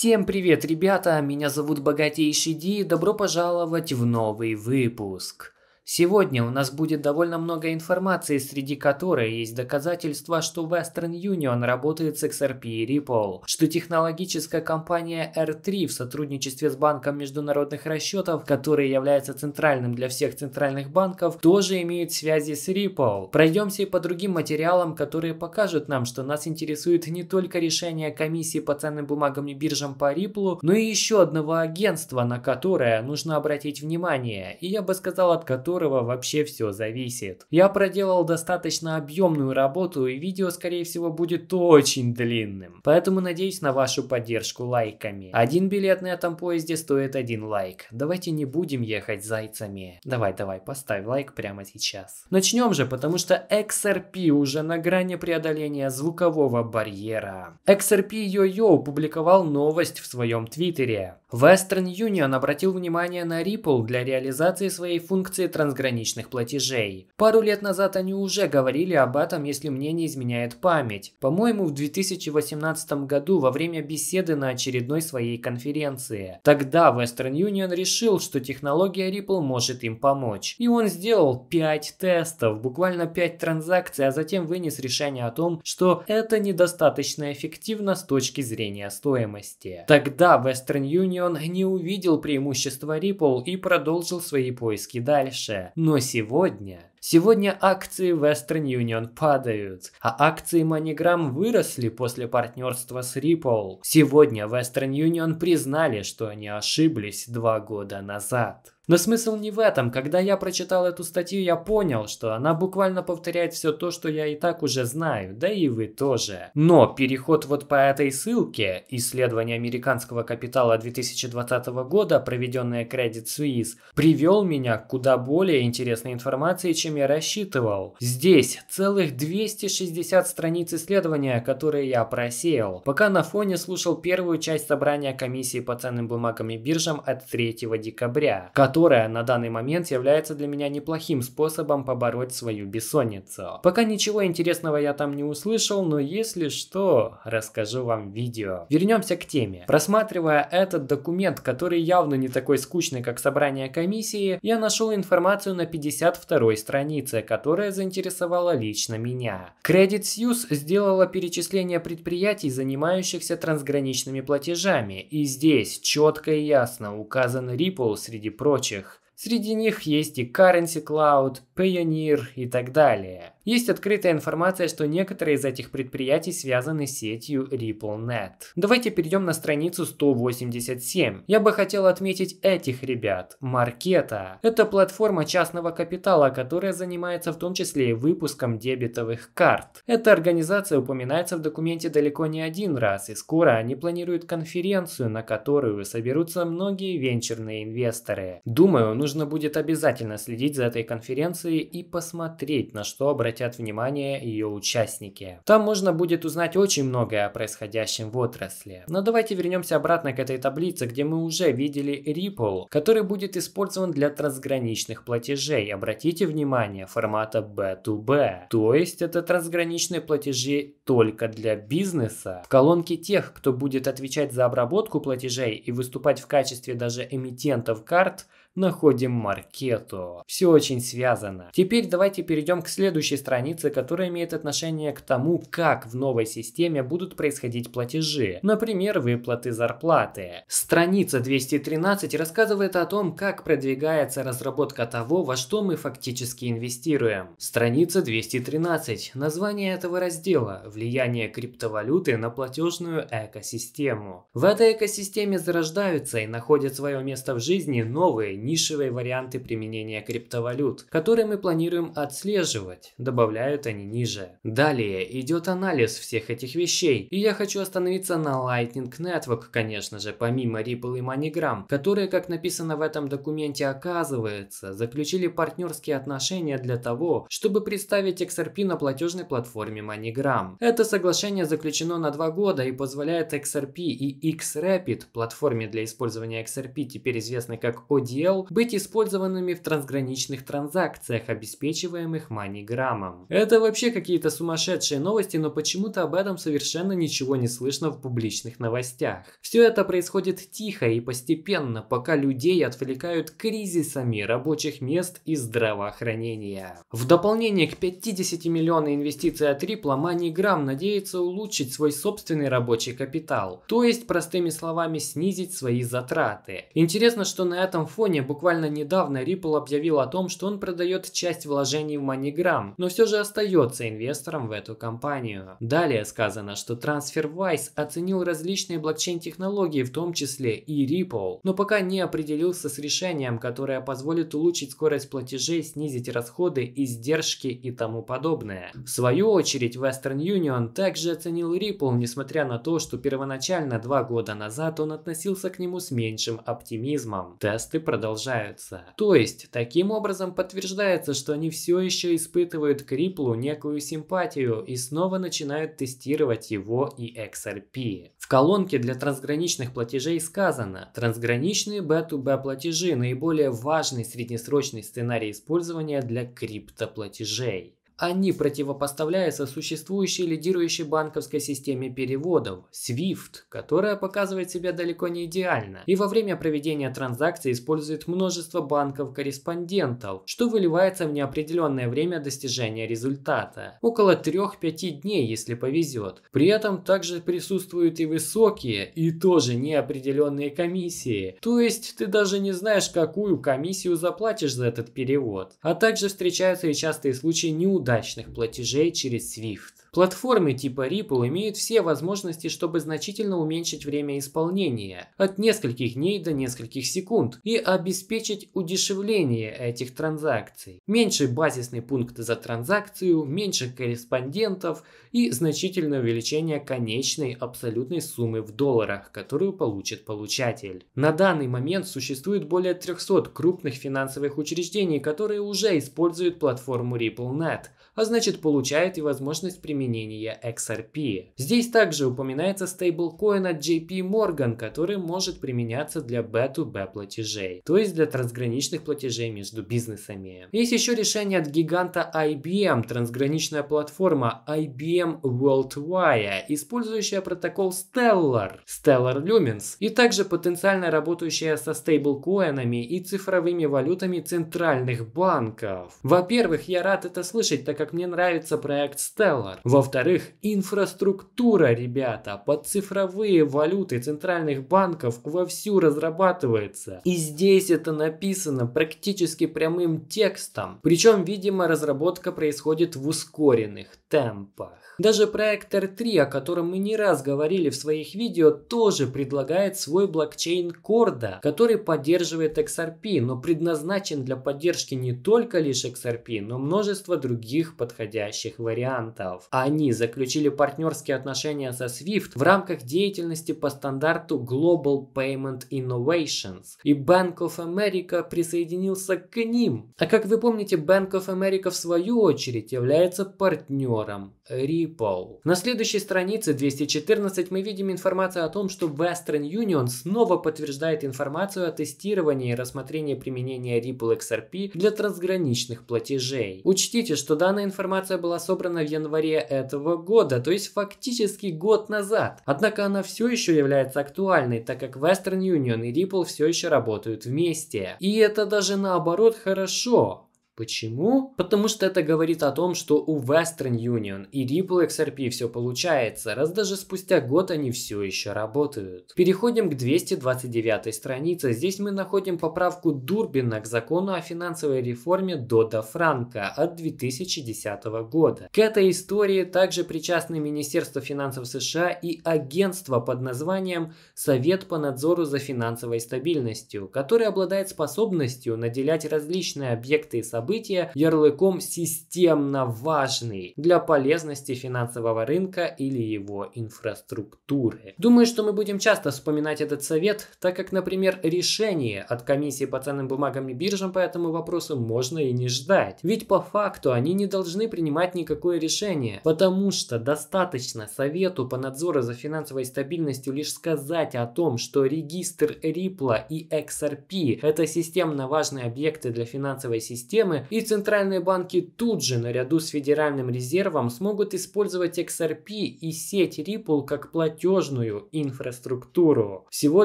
Всем привет, ребята! Меня зовут Богатейший Ди, добро пожаловать в новый выпуск. Сегодня у нас будет довольно много информации, среди которой есть доказательства, что Western Union работает с XRP и Ripple, что технологическая компания R3 в сотрудничестве с Банком международных расчетов, который является центральным для всех центральных банков, тоже имеет связи с Ripple. Пройдемся и по другим материалам, которые покажут нам, что нас интересует не только решение комиссии по ценным бумагам и биржам по Ripple, но и еще одного агентства, на которое нужно обратить внимание, и я бы сказал, от которого которого вообще все зависит. Я проделал достаточно объемную работу и видео скорее всего будет очень длинным. Поэтому надеюсь на вашу поддержку лайками. Один билет на этом поезде стоит один лайк. Давайте не будем ехать зайцами. Давай, давай, поставь лайк прямо сейчас. Начнем же, потому что XRP уже на грани преодоления звукового барьера. XRP Йо-Йо опубликовал новость в своем твиттере. Western Union обратил внимание на Ripple для реализации своей функции транзакции трансграничных платежей. Пару лет назад они уже говорили об этом, если мне не изменяет память. По-моему, в 2018 году во время беседы на очередной своей конференции. Тогда Western Union решил, что технология Ripple может им помочь. И он сделал 5 тестов, буквально 5 транзакций, а затем вынес решение о том, что это недостаточно эффективно с точки зрения стоимости. Тогда Western Union не увидел преимущества Ripple и продолжил свои поиски дальше лучшее. Но сегодня Сегодня акции Western Union падают, а акции MoneyGram выросли после партнерства с Ripple. Сегодня Western Union признали, что они ошиблись два года назад. Но смысл не в этом. Когда я прочитал эту статью, я понял, что она буквально повторяет все то, что я и так уже знаю, да и вы тоже. Но переход вот по этой ссылке, исследование американского капитала 2020 года, проведенное Credit Suisse, привел меня к куда более интересной информации, чем чем я рассчитывал. Здесь целых 260 страниц исследования, которые я просеял, пока на фоне слушал первую часть собрания комиссии по ценным бумагам и биржам от 3 декабря, которая на данный момент является для меня неплохим способом побороть свою бессонницу. Пока ничего интересного я там не услышал, но если что, расскажу вам видео. Вернемся к теме. Просматривая этот документ, который явно не такой скучный, как собрание комиссии, я нашел информацию на 52 странице странице, которая заинтересовала лично меня. Credit Suisse сделала перечисление предприятий, занимающихся трансграничными платежами, и здесь четко и ясно указан Ripple среди прочих. Среди них есть и Currency Cloud, Payoneer и так далее. Есть открытая информация, что некоторые из этих предприятий связаны с сетью RippleNet. Давайте перейдем на страницу 187. Я бы хотел отметить этих ребят. Маркета. Это платформа частного капитала, которая занимается в том числе и выпуском дебетовых карт. Эта организация упоминается в документе далеко не один раз, и скоро они планируют конференцию, на которую соберутся многие венчурные инвесторы. Думаю, нужно будет обязательно следить за этой конференцией и посмотреть, на что обратить обратят внимание ее участники. Там можно будет узнать очень многое о происходящем в отрасли. Но давайте вернемся обратно к этой таблице, где мы уже видели Ripple, который будет использован для трансграничных платежей. Обратите внимание, формата B2B. То есть это трансграничные платежи только для бизнеса. В колонке тех, кто будет отвечать за обработку платежей и выступать в качестве даже эмитентов карт – находим маркету. Все очень связано. Теперь давайте перейдем к следующей странице, которая имеет отношение к тому, как в новой системе будут происходить платежи. Например, выплаты зарплаты. Страница 213 рассказывает о том, как продвигается разработка того, во что мы фактически инвестируем. Страница 213. Название этого раздела – влияние криптовалюты на платежную экосистему. В этой экосистеме зарождаются и находят свое место в жизни новые нишевые варианты применения криптовалют, которые мы планируем отслеживать, добавляют они ниже. Далее идет анализ всех этих вещей, и я хочу остановиться на Lightning Network, конечно же, помимо Ripple и MoneyGram, которые, как написано в этом документе, оказывается, заключили партнерские отношения для того, чтобы представить XRP на платежной платформе MoneyGram. Это соглашение заключено на два года и позволяет XRP и XRapid, платформе для использования XRP, теперь известной как ODL, дел быть использованными в трансграничных транзакциях, обеспечиваемых маниграммом. Это вообще какие-то сумасшедшие новости, но почему-то об этом совершенно ничего не слышно в публичных новостях. Все это происходит тихо и постепенно, пока людей отвлекают кризисами рабочих мест и здравоохранения. В дополнение к 50 миллионам инвестиций от Ripple, MoneyGram надеется улучшить свой собственный рабочий капитал, то есть, простыми словами, снизить свои затраты. Интересно, что на этом фоне компания буквально недавно Ripple объявил о том, что он продает часть вложений в MoneyGram, но все же остается инвестором в эту компанию. Далее сказано, что TransferWise оценил различные блокчейн-технологии, в том числе и Ripple, но пока не определился с решением, которое позволит улучшить скорость платежей, снизить расходы, издержки и тому подобное. В свою очередь, Western Union также оценил Ripple, несмотря на то, что первоначально два года назад он относился к нему с меньшим оптимизмом. Тесты продолжаются продолжаются. То есть, таким образом подтверждается, что они все еще испытывают к Ripple некую симпатию и снова начинают тестировать его и XRP. В колонке для трансграничных платежей сказано, трансграничные B2B платежи наиболее важный среднесрочный сценарий использования для криптоплатежей. Они противопоставляются существующей лидирующей банковской системе переводов – SWIFT, которая показывает себя далеко не идеально и во время проведения транзакций использует множество банков-корреспондентов, что выливается в неопределенное время достижения результата – около 3-5 дней, если повезет. При этом также присутствуют и высокие, и тоже неопределенные комиссии, то есть ты даже не знаешь, какую комиссию заплатишь за этот перевод. А также встречаются и частые случаи неудач удачных платежей через SWIFT. Платформы типа Ripple имеют все возможности, чтобы значительно уменьшить время исполнения от нескольких дней до нескольких секунд и обеспечить удешевление этих транзакций. Меньше базисный пункт за транзакцию, меньше корреспондентов и значительное увеличение конечной абсолютной суммы в долларах, которую получит получатель. На данный момент существует более 300 крупных финансовых учреждений, которые уже используют платформу RippleNet, а значит получает и возможность применения XRP. Здесь также упоминается стейблкоин от JP Morgan, который может применяться для B2B платежей, то есть для трансграничных платежей между бизнесами. Есть еще решение от гиганта IBM, трансграничная платформа IBM Worldwide, использующая протокол Stellar, Stellar Lumens, и также потенциально работающая со стейблкоинами и цифровыми валютами центральных банков. Во-первых, я рад это слышать, так как как мне нравится проект Stellar. Во-вторых, инфраструктура, ребята, под цифровые валюты центральных банков вовсю разрабатывается. И здесь это написано практически прямым текстом. Причем, видимо, разработка происходит в ускоренных темпах. Даже проект R3, о котором мы не раз говорили в своих видео, тоже предлагает свой блокчейн Корда, который поддерживает XRP, но предназначен для поддержки не только лишь XRP, но множество других других подходящих вариантов. Они заключили партнерские отношения со SWIFT в рамках деятельности по стандарту Global Payment Innovations, и Bank of America присоединился к ним. А как вы помните, Bank of America в свою очередь является партнером Ripple. На следующей странице 214 мы видим информацию о том, что Western Union снова подтверждает информацию о тестировании и рассмотрении применения Ripple XRP для трансграничных платежей. Учтите, что данная информация была собрана в январе этого года, то есть фактически год назад. Однако она все еще является актуальной, так как Western Union и Ripple все еще работают вместе. И это даже наоборот хорошо. Почему? Потому что это говорит о том, что у Western Union и Ripple XRP все получается, раз даже спустя год они все еще работают. Переходим к 229 странице. Здесь мы находим поправку Дурбина к закону о финансовой реформе Дода Франка от 2010 года. К этой истории также причастны Министерство финансов США и агентство под названием Совет по надзору за финансовой стабильностью, который обладает способностью наделять различные объекты и события события ярлыком «системно важный» для полезности финансового рынка или его инфраструктуры. Думаю, что мы будем часто вспоминать этот совет, так как, например, решение от комиссии по ценным бумагам и биржам по этому вопросу можно и не ждать. Ведь по факту они не должны принимать никакое решение, потому что достаточно совету по надзору за финансовой стабильностью лишь сказать о том, что регистр Ripple и XRP – это системно важные объекты для финансовой системы, и центральные банки тут же наряду с Федеральным резервом смогут использовать XRP и сеть Ripple как платежную инфраструктуру. Всего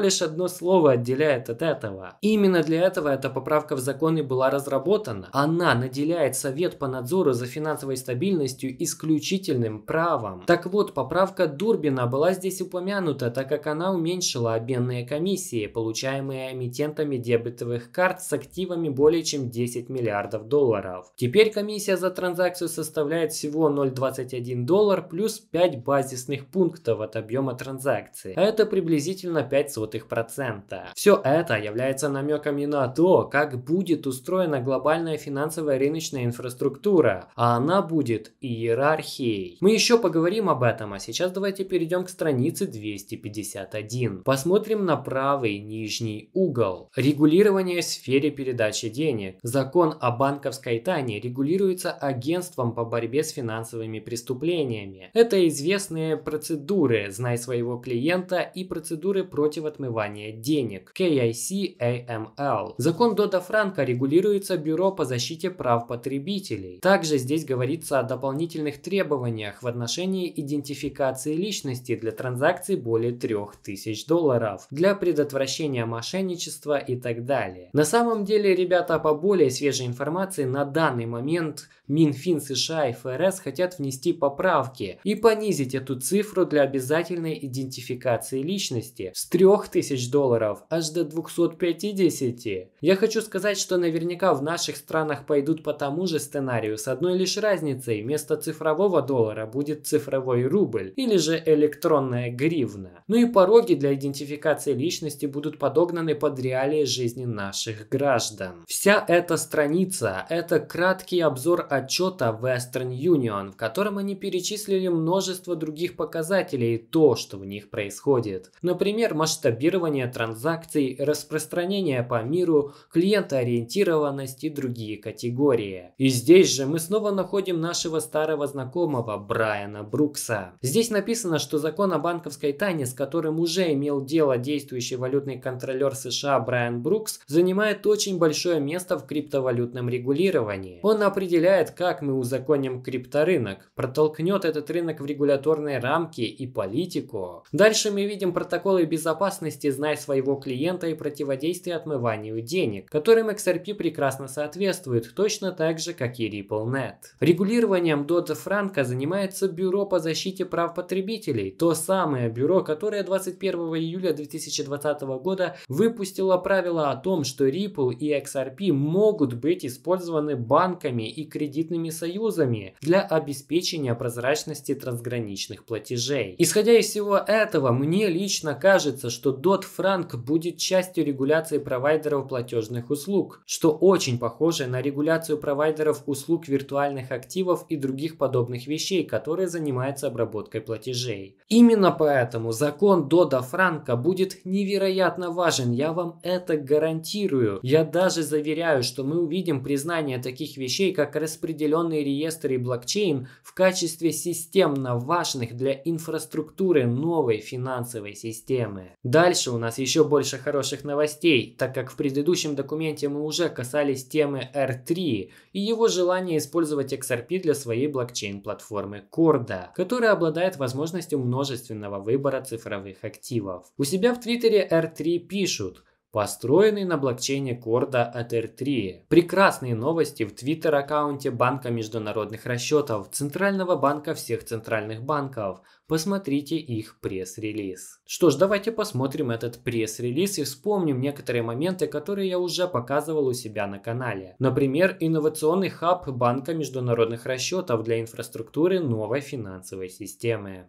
лишь одно слово отделяет от этого. Именно для этого эта поправка в законе была разработана. Она наделяет Совет по надзору за финансовой стабильностью исключительным правом. Так вот, поправка Дурбина была здесь упомянута, так как она уменьшила обменные комиссии, получаемые эмитентами дебетовых карт с активами более чем 10 миллиардов долларов. Теперь комиссия за транзакцию составляет всего 0,21 доллар плюс 5 базисных пунктов от объема транзакции, а это приблизительно 0,05%. Все это является намеками на то, как будет устроена глобальная финансовая рыночная инфраструктура, а она будет иерархией. Мы еще поговорим об этом, а сейчас давайте перейдем к странице 251. Посмотрим на правый нижний угол. Регулирование в сфере передачи денег. Закон об банковской тайне регулируется Агентством по борьбе с финансовыми преступлениями. Это известные процедуры «Знай своего клиента» и процедуры против отмывания денег KIC-AML. А Закон Дода Франка регулируется Бюро по защите прав потребителей. Также здесь говорится о дополнительных требованиях в отношении идентификации личности для транзакций более 3000 долларов, для предотвращения мошенничества и так далее. На самом деле, ребята, по более свежей информации информации на данный момент Минфин США и ФРС хотят внести поправки и понизить эту цифру для обязательной идентификации личности с 3000 долларов аж до 250. Я хочу сказать, что наверняка в наших странах пойдут по тому же сценарию с одной лишь разницей. Вместо цифрового доллара будет цифровой рубль или же электронная гривна. Ну и пороги для идентификации личности будут подогнаны под реалии жизни наших граждан. Вся эта страница Вкратце, это краткий обзор отчета Western Union, в котором они перечислили множество других показателей и то, что в них происходит. Например, масштабирование транзакций, распространение по миру, клиентоориентированность и другие категории. И здесь же мы снова находим нашего старого знакомого Брайана Брукса. Здесь написано, что закон о банковской тайне, с которым уже имел дело действующий валютный контролер США Брайан Брукс, занимает очень большое место в криптовалютном регулировании. Он определяет, как мы узаконим крипторынок, протолкнет этот рынок в регуляторные рамки и политику. Дальше мы видим протоколы безопасности «Знай своего клиента» и противодействие отмыванию денег, которым XRP прекрасно соответствует, точно так же, как и RippleNet. Регулированием Доджа Франка занимается Бюро по защите прав потребителей, то самое бюро, которое 21 июля 2020 года выпустило правило о том, что Ripple и XRP могут быть использованы использованы банками и кредитными союзами для обеспечения прозрачности трансграничных платежей. Исходя из всего этого, мне лично кажется, что Dodd-Frank будет частью регуляции провайдеров платежных услуг, что очень похоже на регуляцию провайдеров услуг виртуальных активов и других подобных вещей, которые занимаются обработкой платежей. Именно поэтому закон Дода Франка будет невероятно важен, я вам это гарантирую. Я даже заверяю, что мы увидим при признания таких вещей, как распределенный реестр и блокчейн в качестве системно важных для инфраструктуры новой финансовой системы. Дальше у нас еще больше хороших новостей, так как в предыдущем документе мы уже касались темы R3 и его желания использовать XRP для своей блокчейн-платформы Corda, которая обладает возможностью множественного выбора цифровых активов. У себя в Твиттере R3 пишут – построенный на блокчейне Корда от 3 Прекрасные новости в твиттер-аккаунте Банка международных расчетов, Центрального банка всех центральных банков. Посмотрите их пресс-релиз. Что ж, давайте посмотрим этот пресс-релиз и вспомним некоторые моменты, которые я уже показывал у себя на канале. Например, инновационный хаб Банка международных расчетов для инфраструктуры новой финансовой системы.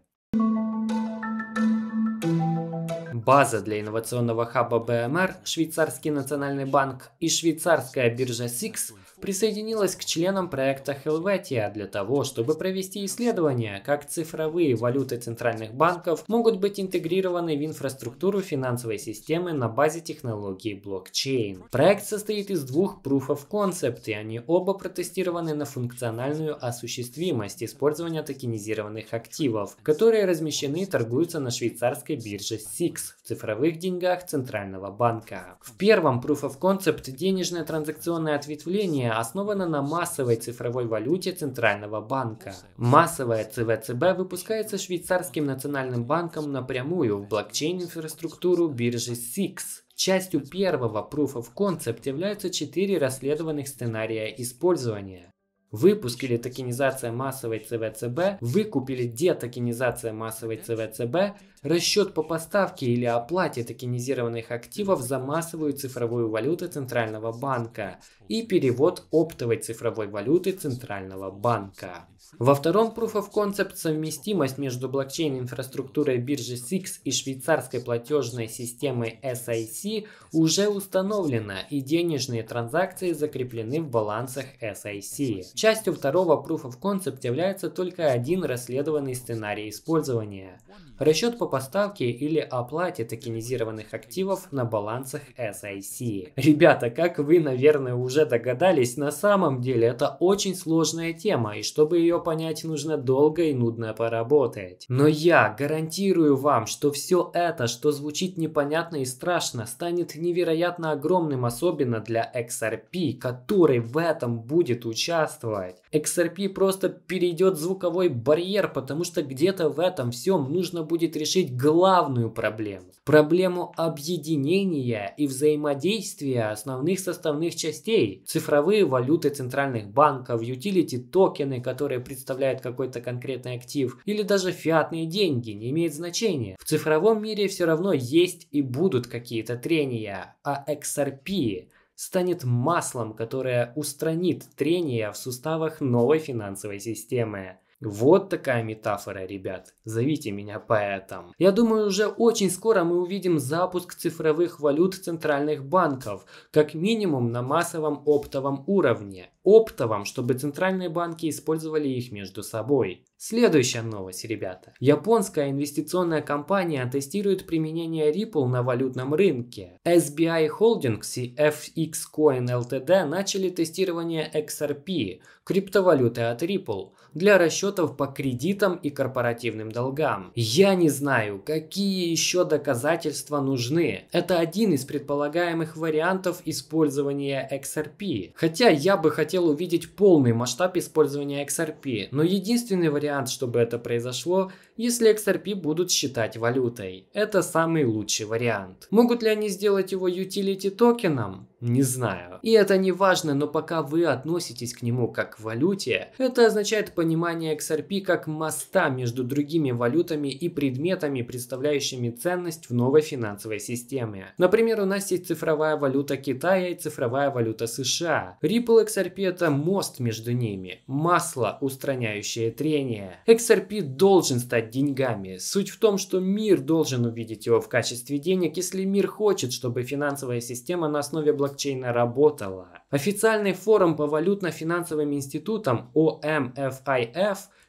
база для инновационного хаба БМР, швейцарский национальный банк и швейцарская биржа SIX присоединилась к членам проекта Helvetia для того, чтобы провести исследование, как цифровые валюты центральных банков могут быть интегрированы в инфраструктуру финансовой системы на базе технологии блокчейн. Проект состоит из двух Proof of Concept, и они оба протестированы на функциональную осуществимость использования токенизированных активов, которые размещены и торгуются на швейцарской бирже SIX в цифровых деньгах Центрального банка. В первом Proof of Concept денежное транзакционное ответвление компания основана на массовой цифровой валюте Центрального банка. Массовая ЦВЦБ выпускается швейцарским национальным банком напрямую в блокчейн-инфраструктуру биржи SIX. Частью первого Proof of Concept являются четыре расследованных сценария использования. Выпуск или токенизация массовой ЦВЦБ, выкуп или детокенизация массовой ЦВЦБ, Расчет по поставке или оплате токенизированных активов за массовую цифровую валюту Центрального банка и перевод оптовой цифровой валюты Центрального банка. Во втором Proof of Concept совместимость между блокчейн-инфраструктурой биржи SIX и швейцарской платежной системой SIC уже установлена и денежные транзакции закреплены в балансах SIC. Частью второго Proof of Concept является только один расследованный сценарий использования. Расчет по поставке или оплате токенизированных активов на балансах SIC. Ребята, как вы, наверное, уже догадались, на самом деле это очень сложная тема, и чтобы ее понять, нужно долго и нудно поработать. Но я гарантирую вам, что все это, что звучит непонятно и страшно, станет невероятно огромным, особенно для XRP, который в этом будет участвовать. XRP просто перейдет звуковой барьер, потому что где-то в этом всем нужно будет решить главную проблему. Проблему объединения и взаимодействия основных составных частей. Цифровые валюты центральных банков, utility токены, которые представляют какой-то конкретный актив, или даже фиатные деньги, не имеет значения. В цифровом мире все равно есть и будут какие-то трения, а XRP станет маслом, которое устранит трение в суставах новой финансовой системы. Вот такая метафора, ребят. Зовите меня поэтом. Я думаю, уже очень скоро мы увидим запуск цифровых валют центральных банков, как минимум на массовом оптовом уровне оптовом, чтобы центральные банки использовали их между собой. Следующая новость, ребята. Японская инвестиционная компания тестирует применение Ripple на валютном рынке. SBI Holdings и FX Coin Ltd начали тестирование XRP, криптовалюты от Ripple, для расчетов по кредитам и корпоративным долгам. Я не знаю, какие еще доказательства нужны. Это один из предполагаемых вариантов использования XRP. Хотя я бы хотел хотел увидеть полный масштаб использования XRP, но единственный вариант, чтобы это произошло, если XRP будут считать валютой. Это самый лучший вариант. Могут ли они сделать его utility токеном? Не знаю. И это не важно, но пока вы относитесь к нему как к валюте, это означает понимание XRP как моста между другими валютами и предметами, представляющими ценность в новой финансовой системе. Например, у нас есть цифровая валюта Китая и цифровая валюта США. Ripple XRP это мост между ними, масло, устраняющее трение. XRP должен стать деньгами. Суть в том, что мир должен увидеть его в качестве денег, если мир хочет, чтобы финансовая система на основе блокчейна работала. Официальный форум по валютно-финансовым институтам OMFIF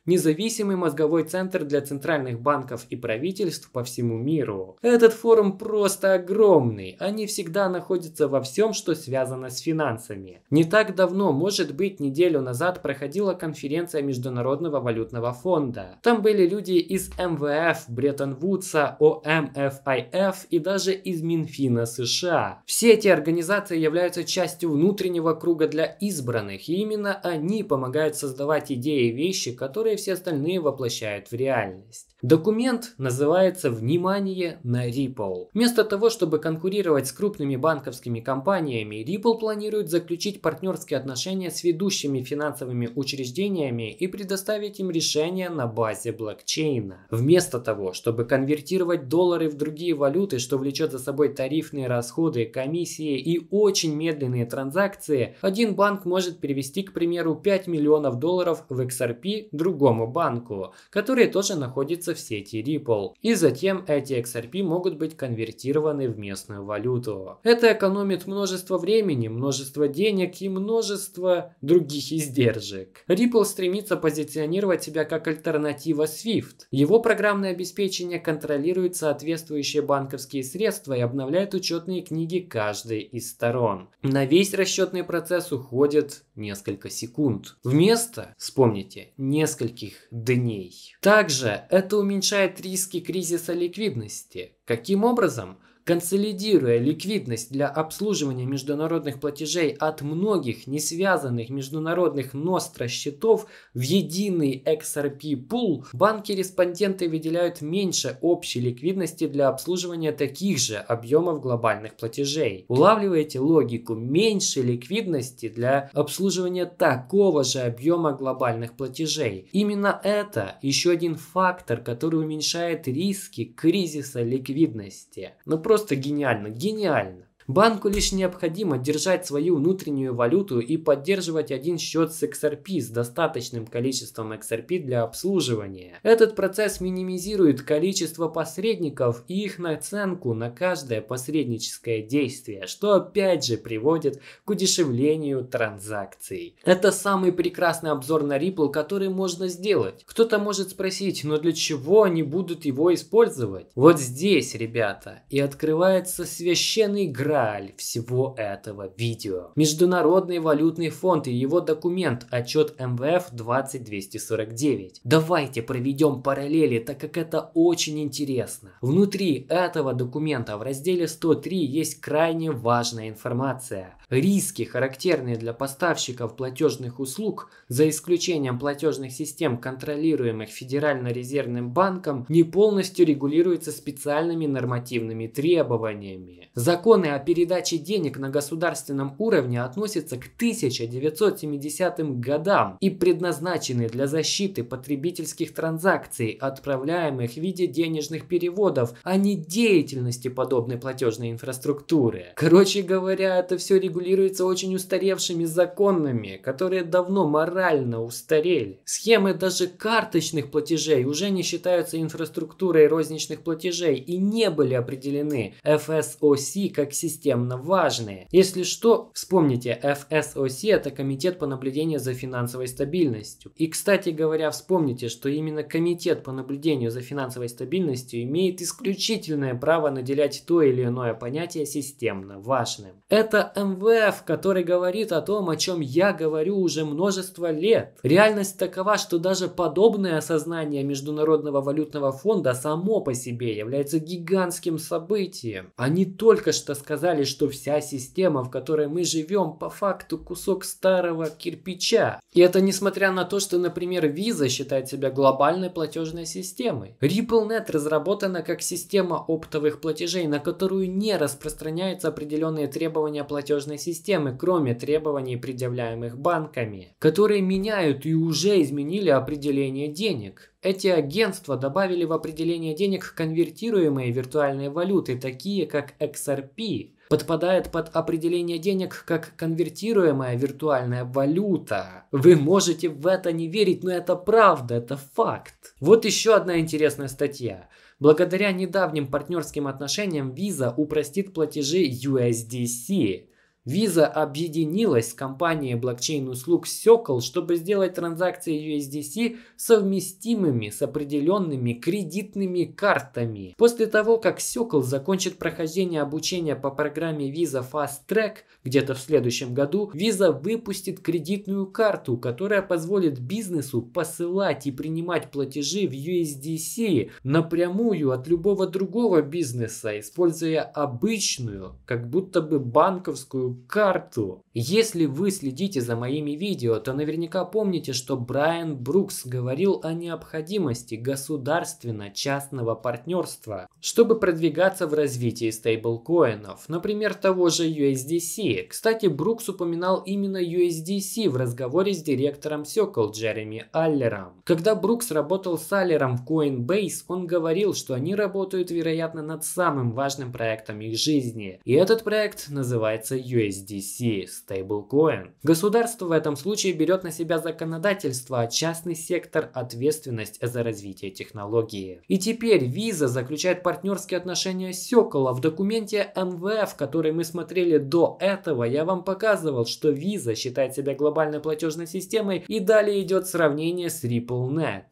независимый мозговой центр для центральных банков и правительств по всему миру. Этот форум просто огромный, они всегда находятся во всем, что связано с финансами. Не так давно, может быть неделю назад, проходила конференция Международного валютного фонда. Там были люди из МВФ, Бреттон-Вудса, ОМФИФ эм и даже из Минфина США. Все эти организации являются частью внутреннего круга для избранных, и именно они помогают создавать идеи и вещи, которые все остальные воплощают в реальность. Документ называется «Внимание на Ripple». Вместо того, чтобы конкурировать с крупными банковскими компаниями, Ripple планирует заключить партнерские отношения с ведущими финансовыми учреждениями и предоставить им решения на базе блокчейна. Вместо того, чтобы конвертировать доллары в другие валюты, что влечет за собой тарифные расходы, комиссии и очень медленные транзакции, один банк может перевести, к примеру, 5 миллионов долларов в XRP другому банку, который тоже находится находятся в сети Ripple, и затем эти XRP могут быть конвертированы в местную валюту. Это экономит множество времени, множество денег и множество других издержек. Ripple стремится позиционировать себя как альтернатива SWIFT. Его программное обеспечение контролирует соответствующие банковские средства и обновляет учетные книги каждой из сторон. На весь расчетный процесс уходит несколько секунд. Вместо, вспомните, нескольких дней. Также это уменьшает риски кризиса ликвидности. Каким образом? консолидируя ликвидность для обслуживания международных платежей от многих не связанных международных ностро счетов в единый XRP пул, банки-респонденты выделяют меньше общей ликвидности для обслуживания таких же объемов глобальных платежей. Улавливаете логику меньше ликвидности для обслуживания такого же объема глобальных платежей. Именно это еще один фактор, который уменьшает риски кризиса ликвидности. Но просто просто гениально, гениально. Банку лишь необходимо держать свою внутреннюю валюту и поддерживать один счет с XRP с достаточным количеством XRP для обслуживания. Этот процесс минимизирует количество посредников и их наценку на каждое посредническое действие, что опять же приводит к удешевлению транзакций. Это самый прекрасный обзор на Ripple, который можно сделать. Кто-то может спросить, но для чего они будут его использовать? Вот здесь, ребята, и открывается священный град мораль всего этого видео. Международный валютный фонд и его документ отчет МВФ 20249. Давайте проведем параллели, так как это очень интересно. Внутри этого документа в разделе 103 есть крайне важная информация. Риски, характерные для поставщиков платежных услуг, за исключением платежных систем, контролируемых Федерально-резервным банком, не полностью регулируются специальными нормативными требованиями. Законы о передаче денег на государственном уровне относятся к 1970 годам и предназначены для защиты потребительских транзакций, отправляемых в виде денежных переводов, а не деятельности подобной платежной инфраструктуры. Короче говоря, это все регулируется регулируется очень устаревшими законами, которые давно морально устарели. Схемы даже карточных платежей уже не считаются инфраструктурой розничных платежей и не были определены FSOC как системно важные. Если что, вспомните, FSOC это Комитет по наблюдению за финансовой стабильностью. И, кстати говоря, вспомните, что именно Комитет по наблюдению за финансовой стабильностью имеет исключительное право наделять то или иное понятие системно важным. Это МВ МВФ, который говорит о том, о чем я говорю уже множество лет. Реальность такова, что даже подобное осознание Международного валютного фонда само по себе является гигантским событием. Они только что сказали, что вся система, в которой мы живем, по факту кусок старого кирпича. И это несмотря на то, что, например, Visa считает себя глобальной платежной системой. RippleNet разработана как система оптовых платежей, на которую не распространяются определенные требования платежной платежной системы, кроме требований, предъявляемых банками, которые меняют и уже изменили определение денег. Эти агентства добавили в определение денег конвертируемые виртуальные валюты, такие как XRP, подпадает под определение денег как конвертируемая виртуальная валюта. Вы можете в это не верить, но это правда, это факт. Вот еще одна интересная статья. Благодаря недавним партнерским отношениям Visa упростит платежи USDC. Visa объединилась с компанией блокчейн-услуг Circle, чтобы сделать транзакции USDC совместимыми с определенными кредитными картами. После того, как Circle закончит прохождение обучения по программе Visa Fast Track где-то в следующем году, Visa выпустит кредитную карту, которая позволит бизнесу посылать и принимать платежи в USDC напрямую от любого другого бизнеса, используя обычную, как будто бы банковскую карту. Если вы следите за моими видео, то наверняка помните, что Брайан Брукс говорил о необходимости государственно-частного партнерства, чтобы продвигаться в развитии стейблкоинов, например, того же USDC. Кстати, Брукс упоминал именно USDC в разговоре с директором Circle Джереми Аллером. Когда Брукс работал с Аллером в Coinbase, он говорил, что они работают, вероятно, над самым важным проектом их жизни. И этот проект называется USDC. USDC стейблкоин. Государство в этом случае берет на себя законодательство, а частный сектор – ответственность за развитие технологии. И теперь Visa заключает партнерские отношения с Сёкола. В документе МВФ, который мы смотрели до этого, я вам показывал, что Visa считает себя глобальной платежной системой и далее идет сравнение с RippleNet.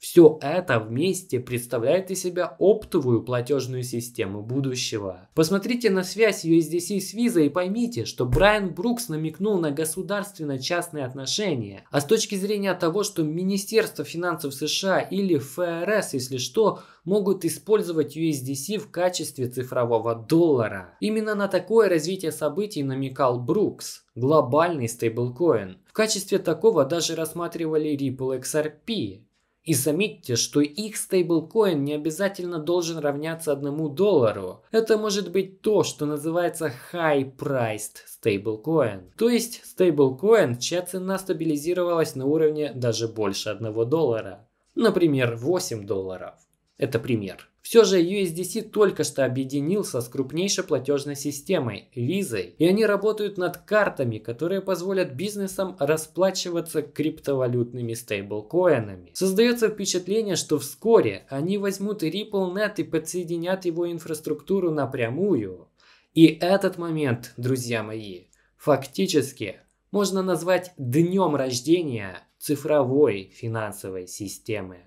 Все это вместе представляет из себя оптовую платежную систему будущего. Посмотрите на связь USDC с Visa и поймите, что Брайан Брукс намекнул на государственно-частные отношения. А с точки зрения того, что Министерство финансов США или ФРС, если что, могут использовать USDC в качестве цифрового доллара. Именно на такое развитие событий намекал Брукс, глобальный стейблкоин. В качестве такого даже рассматривали Ripple XRP, и заметьте, что их стейблкоин не обязательно должен равняться одному доллару. Это может быть то, что называется high-priced стейблкоин. То есть стейблкоин, чья цена стабилизировалась на уровне даже больше одного доллара. Например, 8 долларов. Это пример. Все же USDC только что объединился с крупнейшей платежной системой – Visa, и они работают над картами, которые позволят бизнесам расплачиваться криптовалютными стейблкоинами. Создается впечатление, что вскоре они возьмут RippleNet и подсоединят его инфраструктуру напрямую. И этот момент, друзья мои, фактически можно назвать днем рождения цифровой финансовой системы.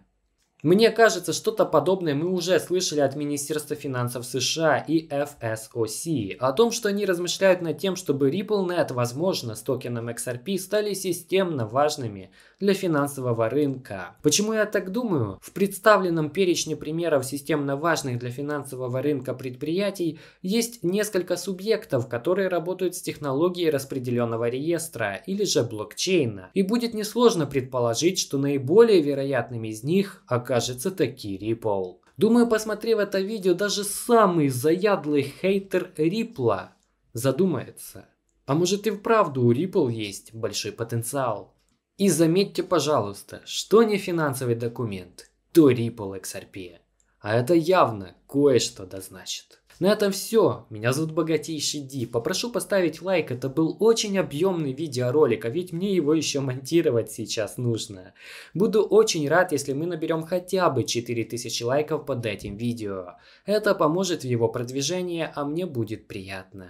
Мне кажется, что-то подобное мы уже слышали от Министерства финансов США и FSOC о том, что они размышляют над тем, чтобы RippleNet, возможно, с токеном XRP стали системно важными для финансового рынка. Почему я так думаю? В представленном перечне примеров системно важных для финансового рынка предприятий есть несколько субъектов, которые работают с технологией распределенного реестра или же блокчейна. И будет несложно предположить, что наиболее вероятными из них окажутся кажется, таки Ripple. Думаю, посмотрев это видео, даже самый заядлый хейтер Ripple задумается. А может и вправду у Ripple есть большой потенциал. И заметьте, пожалуйста, что не финансовый документ, то Ripple XRP. А это явно кое-что дозначит. Да на этом все. Меня зовут Богатейший Ди. Попрошу поставить лайк. Это был очень объемный видеоролик, а ведь мне его еще монтировать сейчас нужно. Буду очень рад, если мы наберем хотя бы 4000 лайков под этим видео. Это поможет в его продвижении, а мне будет приятно.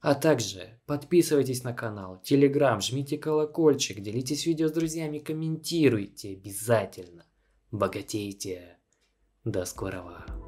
А также подписывайтесь на канал, телеграм, жмите колокольчик, делитесь видео с друзьями, комментируйте обязательно. Богатейте. До скорого.